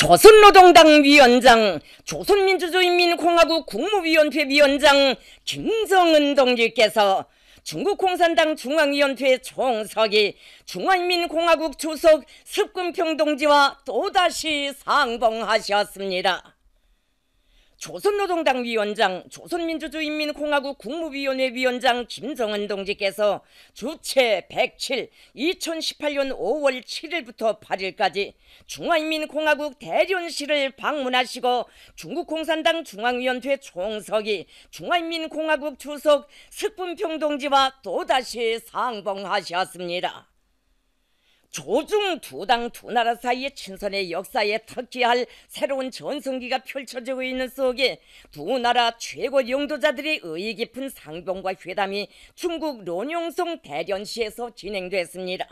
조선노동당 위원장, 조선민주주의인민공화국 국무위원회 위원장 김성은 동지께서 중국공산당 중앙위원회 총서기 중화인민공화국 주석 습금평 동지와 또다시 상봉하셨습니다. 조선노동당 위원장, 조선민주주의인민공화국 국무위원회 위원장 김정은 동지께서 주체 107, 2018년 5월 7일부터 8일까지 중화인민공화국 대련시를 방문하시고 중국공산당 중앙위원회 총석이 중화인민공화국 주석 습분평 동지와 또다시 상봉하셨습니다. 조중 두당 두 나라 사이의 친선의 역사에 탁기할 새로운 전성기가 펼쳐지고 있는 속에 두 나라 최고 영도자들의 의의 깊은 상봉과 회담이 중국 론용성 대련시에서 진행됐습니다.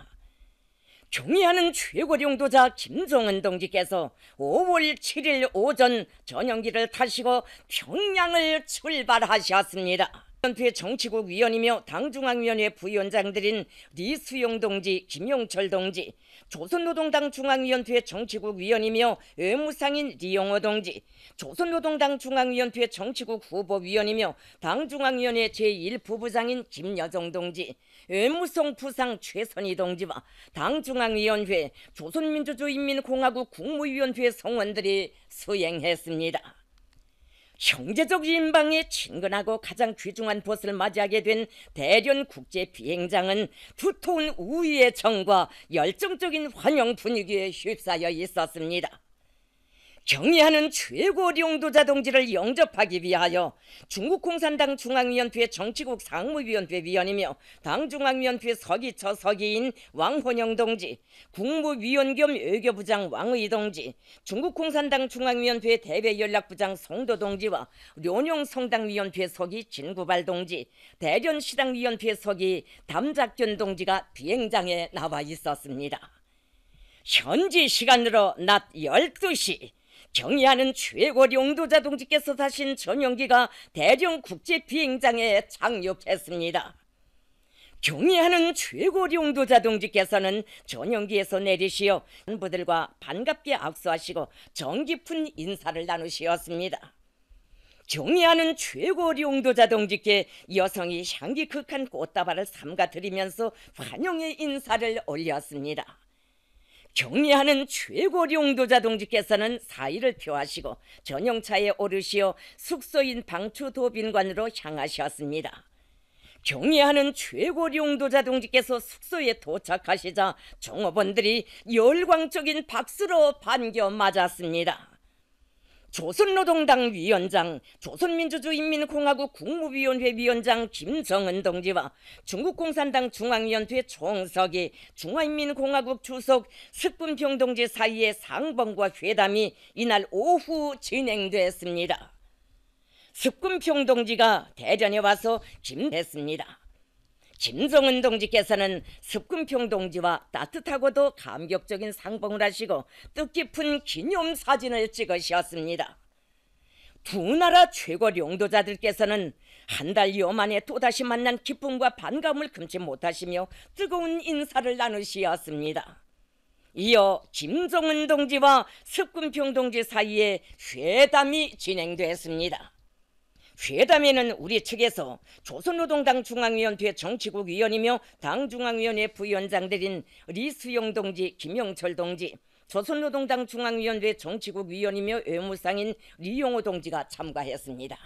경의하는 최고 용도자 김정은 동지께서 5월 7일 오전 전용기를 타시고 평양을 출발하셨습니다. 전투의 정치국 위원이며 당중앙위원회 부위원장들인 리수용 동지, 김용철 동지, 조선노동당 중앙위원회 정치국 위원이며 외무상인 리용호 동지, 조선노동당 중앙위원회 정치국 후보위원이며 당중앙위원회 제1부부장인 김여정 동지, 외무성 부상 최선희 동지와 당중앙위원회 조선민주주의인민공화국 국무위원회 성원들이 수행했습니다. 형제적 인방에 친근하고 가장 귀중한 벗을 맞이하게 된 대련 국제 비행장은 두터운 우위의 정과 열정적인 환영 분위기에 휩싸여 있었습니다. 경의하는 최고령도자 동지를 영접하기 위하여 중국공산당 중앙위원회 정치국 상무위원회 위원이며 당중앙위원회 서기처 서기인 왕헌영 동지, 국무위원 겸 외교부장 왕의 동지, 중국공산당 중앙위원회 대외연락부장 송도 동지와 련용성당위원회 서기 진구발 동지, 대련시당위원회 서기 담작균 동지가 비행장에 나와 있었습니다. 현지 시간으로 낮 12시 경의하는 최고 용도자 동지께서 사신 전용기가 대령 국제 비행장에 착륙했습니다. 경의하는 최고 용도자 동지께서는 전용기에서 내리시어 부들과 반갑게 악수하시고 정깊은 인사를 나누시었습니다. 경의하는 최고 용도자 동지께 여성이 향기 극한 꽃다발을 삼가 드리면서 환영의 인사를 올렸습니다. 경리하는 최고령도자 동지께서는 사의를 표하시고 전용차에 오르시어 숙소인 방추도빈관으로 향하셨습니다. 경리하는 최고령도자 동지께서 숙소에 도착하시자 종업원들이 열광적인 박수로 반겨 맞았습니다. 조선노동당 위원장, 조선민주주의인민공화국 국무위원회 위원장 김정은 동지와 중국공산당 중앙위원회 총석이 중화인민공화국 주석 습분평 동지 사이의 상봉과 회담이 이날 오후 진행됐습니다. 습군평 동지가 대전에 와서 김했습니다. 김성은 동지께서는 습금평 동지와 따뜻하고도 감격적인 상봉을 하시고 뜻깊은 기념 사진을 찍으셨습니다. 두 나라 최고 용도자들께서는 한 달여 만에 또다시 만난 기쁨과 반감을 금치 못하시며 뜨거운 인사를 나누시었습니다. 이어 김정은 동지와 습금평 동지 사이에 회담이 진행됐습니다. 회담에는 우리 측에서 조선노동당 중앙위원회 정치국 위원이며 당 중앙위원회 부위원장들인 리수용 동지, 김영철 동지, 조선노동당 중앙위원회 정치국 위원이며 외무상인 리용호 동지가 참가했습니다.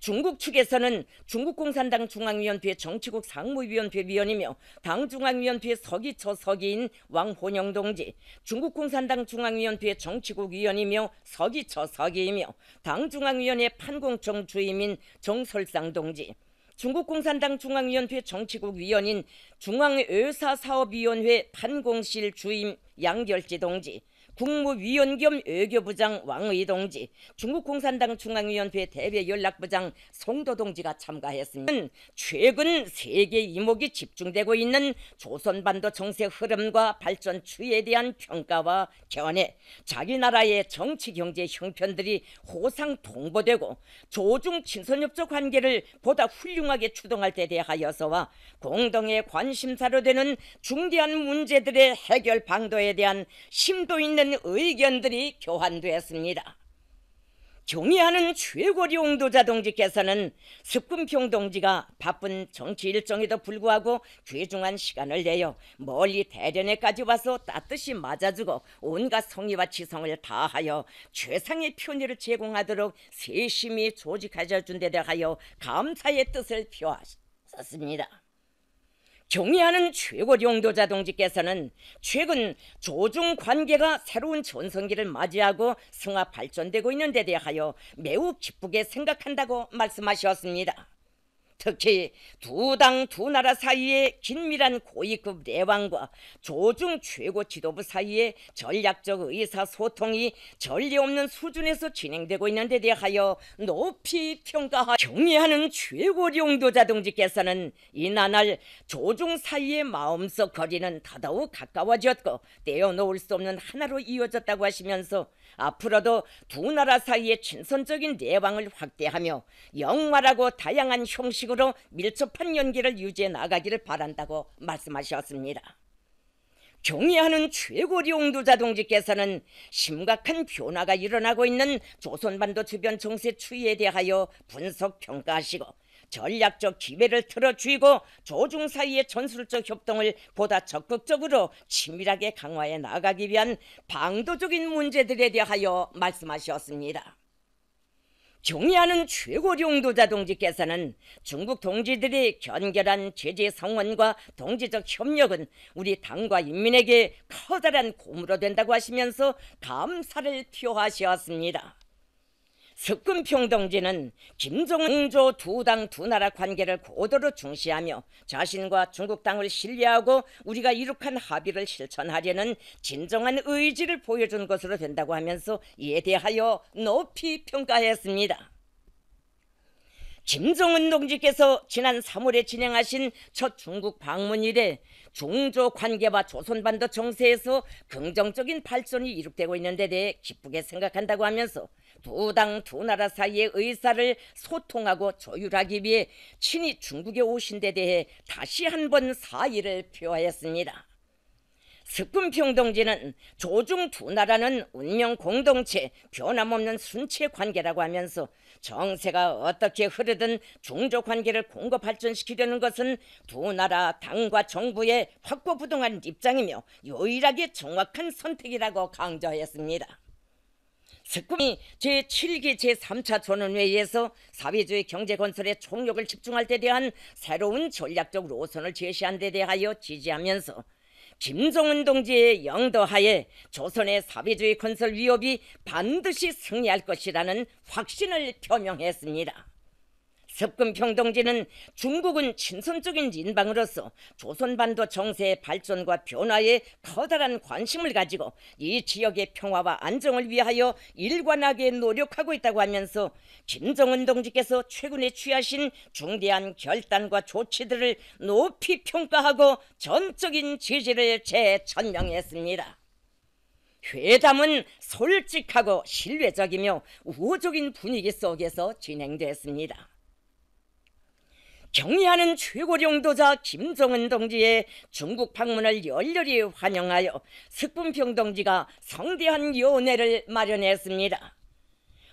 중국 측에서는 중국 공산당 중앙위원회 정치국 상무위원회 위원이며 당 중앙위원회 서기처 서기인 왕혼영 동지, 중국 공산당 중앙위원회 정치국 위원이며 서기처 서기이며 당 중앙위원회 판공청 주임인 정설상 동지, 중국 공산당 중앙위원회 정치국 위원인 중앙의사사업위원회 판공실 주임 양결지 동지, 국무위원 겸 외교부장 왕의 동지, 중국 공산당 중앙위원회 대외 연락부장 송도 동지가 참가했으면 최근 세계 이목이 집중되고 있는 조선반도 정세 흐름과 발전 추이에 대한 평가와 견해, 자기 나라의 정치 경제 형편들이 호상 통보되고 조중 친선협조 관계를 보다 훌륭하게 추동할 때 대하여서와 공동의 관심사로 되는 중대한 문제들의 해결 방도에 대한 심도 있는 관련 의견들이 교환되었습니다. 경의하는 최고리 용도자 동지께서는 습금평 동지가 바쁜 정치 일정에도 불구하고 귀중한 시간을 내어 멀리 대련에까지 와서 따뜻이 맞아주고 온갖 성의와 지성을 다하여 최상의 편의를 제공하도록 세심히 조직하셔준 데를 하여 감사의 뜻을 표하셨습니다. 경애하는 최고령도자 동지께서는 최근 조중 관계가 새로운 전성기를 맞이하고 승화 발전되고 있는 데 대하여 매우 기쁘게 생각한다고 말씀하셨습니다. 특히 두 당 두 나라 사이의 긴밀한 고위급 내왕과 조중 최고 지도부 사이의 전략적 의사소통이 전례 없는 수준에서 진행되고 있는 데 대하여 높이 평가하 경의하는 최고 용도자 동지께서는 이나날 조중 사이의 마음속 거리는 더더욱 가까워졌고 떼어놓을 수 없는 하나로 이어졌다고 하시면서 앞으로도 두 나라 사이의 친선적인 내방을 확대하며 영화라고 다양한 형식 식으로 밀접한 연계를 유지해 나가기를 바란다고 말씀하셨습니다. 경의하는 최고리 용두자 동지께서는 심각한 변화가 일어나고 있는 조선반도 주변 정세 추이에 대하여 분석 평가하시고 전략적 기회를 틀어쥐고 조중 사이의 전술적 협동을 보다 적극적으로 치밀하게 강화해 나가기 위한 방도적인 문제들에 대하여 말씀하셨습니다. 경의하는 최고령도자 동지께서는 중국 동지들이 견결한 제재 성원과 동지적 협력은 우리 당과 인민에게 커다란 고무로 된다고 하시면서 감사를 표하셨습니다. 숙금평동지는 김종조 두 당 두 나라 관계를 고도로 중시하며 자신과 중국 땅을 신뢰하고 우리가 이룩한 합의를 실천하려는 진정한 의지를 보여준 것으로 된다고 하면서 이에 대하여 높이 평가했습니다. 김정은 동지께서 지난 3월에 진행하신 첫 중국 방문 이래 중조 관계와 조선반도 정세에서 긍정적인 발전이 이룩되고 있는 데 대해 기쁘게 생각한다고 하면서 두당두 나라 사이의 의사를 소통하고 조율하기 위해 친히 중국에 오신 데 대해 다시 한 번 사의를 표하였습니다. 스푼평 동지는 조중 두 나라는 운명 공동체 변함없는 순체 관계라고 하면서 정세가 어떻게 흐르든 중조 관계를 공고 발전시키려는 것은 두 나라 당과 정부의 확고부동한 입장이며 유일하게 정확한 선택이라고 강조하였습니다. 특검이 제7기 제3차 전원회의에서 사회주의 경제건설에 총력을 집중할 때 대한 새로운 전략적 로선을 제시한 데 대하여 지지하면서 김정은 동지의 영도하에 조선의 사회주의 건설 위협이 반드시 승리할 것이라는 확신을 표명했습니다. 협금평동지는 중국은 친선적인 인방으로서 조선반도 정세의 발전과 변화에 커다란 관심을 가지고 이 지역의 평화와 안정을 위하여 일관하게 노력하고 있다고 하면서 김정은 동지께서 최근에 취하신 중대한 결단과 조치들을 높이 평가하고 전적인 지지를 재천명했습니다. 회담은 솔직하고 신뢰적이며 우호적인 분위기 속에서 진행됐습니다. 경의하는 최고령도자 김정은 동지의 중국 방문을 열렬히 환영하여 석분평 동지가 성대한 연원회를 마련했습니다.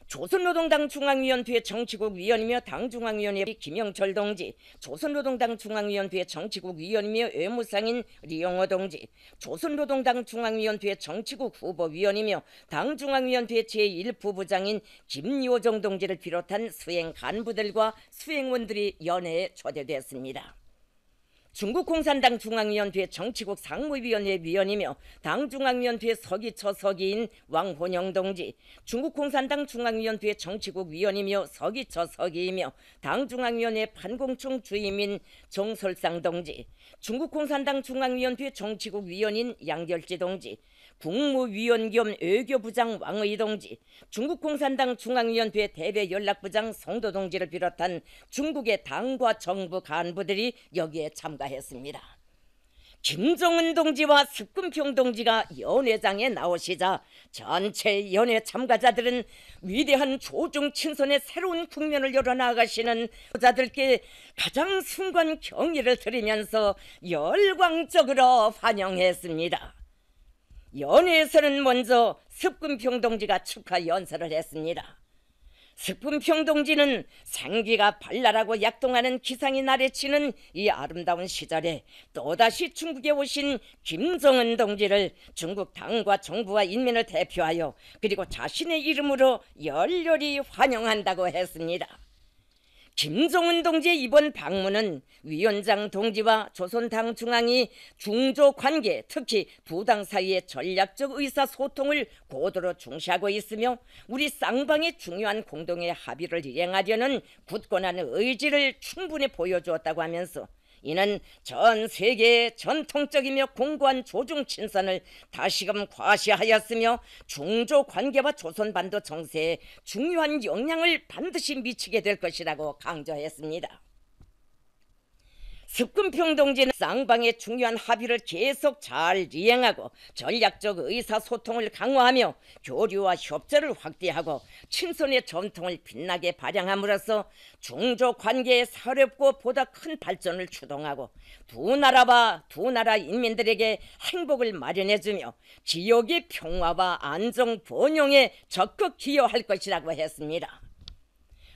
조선노동당 중앙위원회 정치국 위원이며 당 중앙위원회 김영철 동지, 조선노동당 중앙위원회 정치국 위원이며 외무상인 리영호 동지, 조선노동당 중앙위원회 정치국 후보위원이며 당 중앙위원회 제1부부장인 김요정 동지를 비롯한 수행 간부들과 수행원들이 연회에 초대됐습니다. 중국 공산당 중앙위원회 정치국 상무위원회 위원이며 당 중앙위원회 서기처 서기인 왕혼영 동지, 중국 공산당 중앙위원회 정치국 위원이며 서기처 서기이며 당 중앙위원회 반공총 주임인 정설상 동지, 중국 공산당 중앙위원회 정치국 위원인 양결지 동지, 국무위원 겸 외교부장 왕의동지, 중국공산당 중앙위원회 대외연락부장 성도동지를 비롯한 중국의 당과 정부 간부들이 여기에 참가했습니다. 김정은 동지와 습금평 동지가 연회장에 나오시자 전체 연회 참가자들은 위대한 조중 친선의 새로운 국면을 열어나가시는 자들께 가장 순간 경의를 드리면서 열광적으로 환영했습니다. 연회에서는 먼저 습금평동지가 축하 연설을 했습니다. 습금평동지는 생기가 발랄하고 약동하는 기상이 나래치는 이 아름다운 시절에 또다시 중국에 오신 김정은 동지를 중국 당과 정부와 인민을 대표하여 그리고 자신의 이름으로 열렬히 환영한다고 했습니다. 김종은 동지의 이번 방문은 위원장 동지와 조선당 중앙이 중조 관계 특히 부당 사이의 전략적 의사소통을 고도로 중시하고 있으며 우리 쌍방의 중요한 공동의 합의를 이행하려는 굳건한 의지를 충분히 보여주었다고 하면서 이는 전 세계의 전통적이며 공고한 조중 친선을 다시금 과시하였으며 중조 관계와 조선반도 정세에 중요한 영향을 반드시 미치게 될 것이라고 강조했습니다. 휴금평동지는 쌍방의 중요한 합의를 계속 잘 이행하고 전략적 의사소통을 강화하며 교류와 협조를 확대하고 친선의 전통을 빛나게 발양함으로써 중조 관계의 사렵고 보다 큰 발전을 추동하고 두 나라와 두 나라 인민들에게 행복을 마련해주며 지역의 평화와 안정 번영에 적극 기여할 것이라고 했습니다.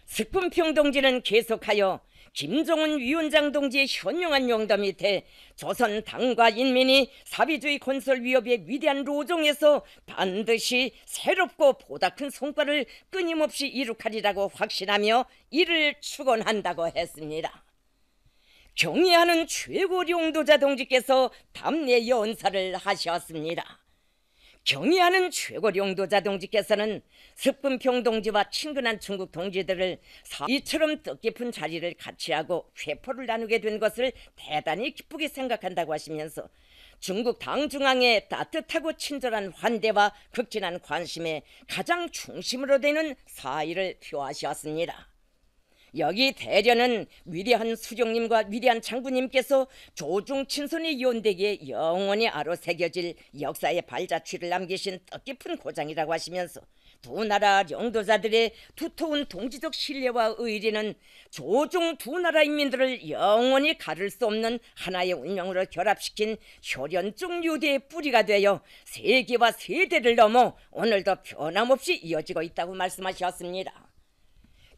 스푼평동지는 계속하여 김정은 위원장 동지의 현명한 영담 밑에 조선 당과 인민이 사비주의 건설 위협의 위대한 로종에서 반드시 새롭고 보다 큰 성과를 끊임없이 이룩하리라고 확신하며 이를 축원한다고 했습니다. 경의하는 최고 용도자 동지께서 담례 연사를 하셨습니다. 경의하는 최고령도자 동지께서는 습분 평동지와 친근한 중국 동지들을 이처럼 뜻깊은 자리를 같이 하고 회포를 나누게 된 것을 대단히 기쁘게 생각한다고 하시면서 중국 당중앙의 따뜻하고 친절한 환대와 극진한 관심에 가장 중심으로 되는 사의를 표하셨습니다. 여기 대련은 위대한 수종님과 위대한 장군님께서 조중 친손이이혼되기에 영원히 아로 새겨질 역사의 발자취를 남기신 뜻깊은 고장이라고 하시면서 두 나라 영도자들의 두터운 동지적 신뢰와 의리는 조중 두 나라 인민들을 영원히 가를 수 없는 하나의 운명으로 결합시킨 효련중 유대의 뿌리가 되어 세계와 세대를 넘어 오늘도 변함없이 이어지고 있다고 말씀하셨습니다.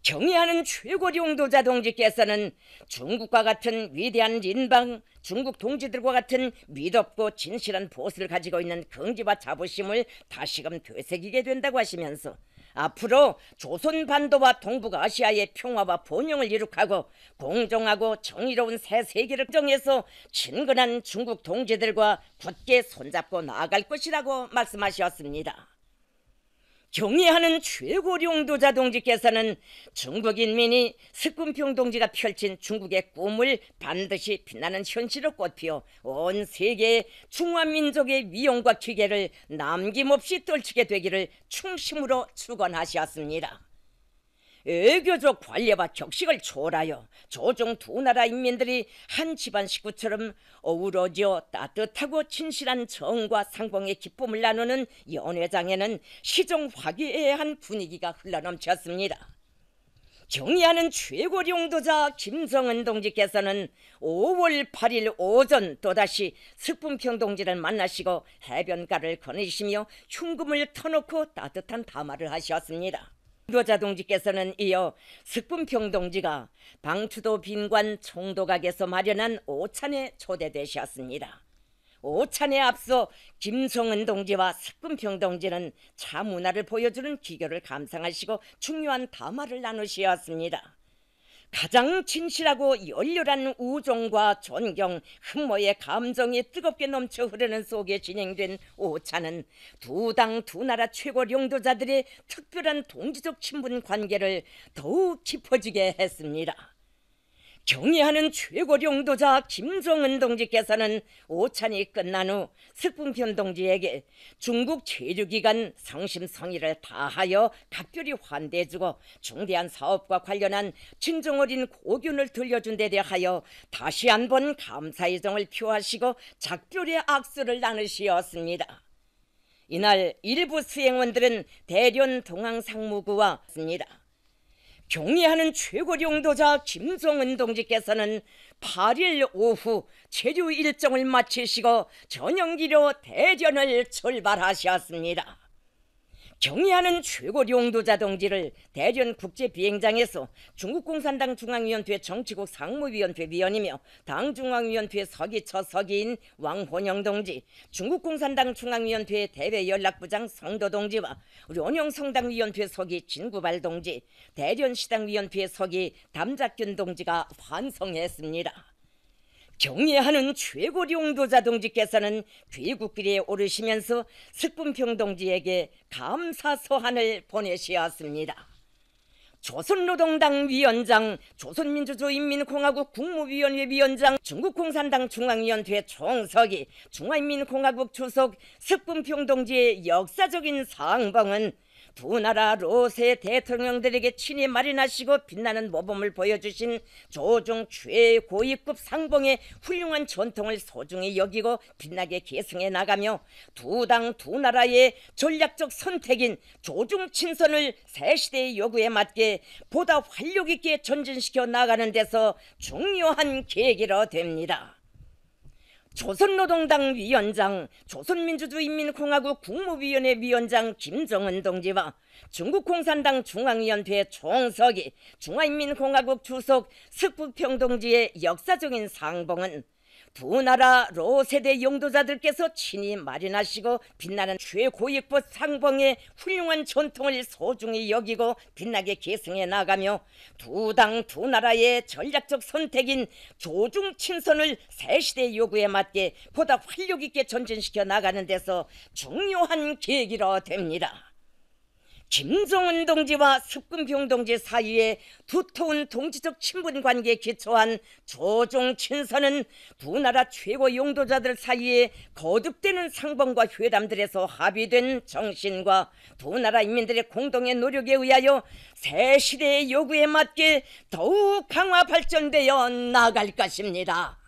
경의하는 최고령도자 동지께서는 중국과 같은 위대한 인방, 중국 동지들과 같은 믿없고 진실한 보수를 가지고 있는 긍지와 자부심을 다시금 되새기게 된다고 하시면서 앞으로 조선 반도와 동북아시아의 평화와 번영을 이룩하고 공정하고 정의로운 새 세계를 정해서 친근한 중국 동지들과 굳게 손잡고 나아갈 것이라고 말씀하셨습니다. 경애하는 최고령도자 동지께서는 중국인민이 스군평 동지가 펼친 중국의 꿈을 반드시 빛나는 현실로 꽃피워 온세계에 중화민족의 위용과 기계를 남김없이 떨치게 되기를 충심으로 축원하셨습니다. 외교적 관례와 격식을 초월하여 조종두 나라 인민들이 한 집안 식구처럼 어우러져 따뜻하고 진실한 정과 상봉의 기쁨을 나누는 연회장에는 시종 화기애애한 분위기가 흘러넘쳤습니다. 정의하는 최고령 용도자 김성은 동지께서는 5월 8일 오전 또다시 습분평 동지를 만나시고 해변가를 거니시며 흉금을 터놓고 따뜻한 담화를 하셨습니다. 교자 동지께서는 이어 습분평 동지가 방추도 빈관 총도각에서 마련한 오찬에 초대되셨습니다. 오찬에 앞서 김성은 동지와 습분평 동지는 차 문화를 보여주는 기교를 감상하시고 중요한 담화를 나누시었습니다. 가장 진실하고 열렬한 우정과 존경, 흠모의 감정이 뜨겁게 넘쳐 흐르는 속에 진행된 오찬은두 당 두 나라 최고령도자들의 특별한 동지적 친분 관계를 더욱 깊어지게 했습니다. 경의하는 최고령도자 김정은 동지께서는 오찬이 끝난 후 스푼편 동지에게 중국 체류기간 성심성의를 다하여 각별히 환대해주고 중대한 사업과 관련한 친정어린 고균을 들려준 데 대하여 다시 한번 감사의 정을 표하시고 작별의 악수를 나누시었습니다. 이날 일부 수행원들은 대련 동항상무구와 습니다. 경애하는 최고령도자 김성은 동지께서는 8일 오후 체류 일정을 마치시고 전용기로 대전을 출발하셨습니다. 경의하는 최고용도자 동지를 대련 국제비행장에서 중국 공산당 중앙위원회 정치국 상무위원회 위원이며 당 중앙위원회 서기처 서기인 왕혼영 동지, 중국 공산당 중앙위원회 대외연락부장 성도 동지와 련영 성당위원회 서기 진구발 동지, 대련시당위원회 서기 담작균 동지가 환성했습니다. 경애하는 최고령도자 동지께서는 귀국길에 오르시면서 습분평 동지에게 감사서한을 보내시었습니다. 조선노동당 위원장, 조선민주주의인민공화국 국무위원회 위원장, 중국공산당 중앙위원회 총서기, 중화인민공화국 주석 습분평 동지의 역사적인 상봉은 두나라 로세 대통령들에게 친히 마련하시고 빛나는 모범을 보여주신 조종 최고위급 상봉의 훌륭한 전통을 소중히 여기고 빛나게 계승해 나가며 두 당 두 나라의 전략적 선택인 조종 친선을 새 시대의 요구에 맞게 보다 활력 있게 전진시켜 나가는 데서 중요한 계기로 됩니다. 조선노동당 위원장, 조선민주주의인민공화국 국무위원회 위원장 김정은 동지와 중국공산당 중앙위원회 총서기, 중화인민공화국 주석 석부평 동지의 역사적인 상봉은 두나라 로세대 용도자들께서 친히 마련하시고 빛나는 최고위급 상봉의 훌륭한 전통을 소중히 여기고 빛나게 계승해 나가며 두 당 두 나라의 전략적 선택인 조중 친선을 새시대 요구에 맞게 보다 활력 있게 전진시켜 나가는 데서 중요한 계기로 됩니다. 김정은 동지와 숙금병 동지 사이에 두터운 동지적 친분 관계에 기초한 조종 친서는 두 나라 최고 용도자들 사이에 거듭되는 상봉과 회담들에서 합의된 정신과 두 나라 인민들의 공동의 노력에 의하여 새 시대의 요구에 맞게 더욱 강화 발전되어 나갈 것입니다.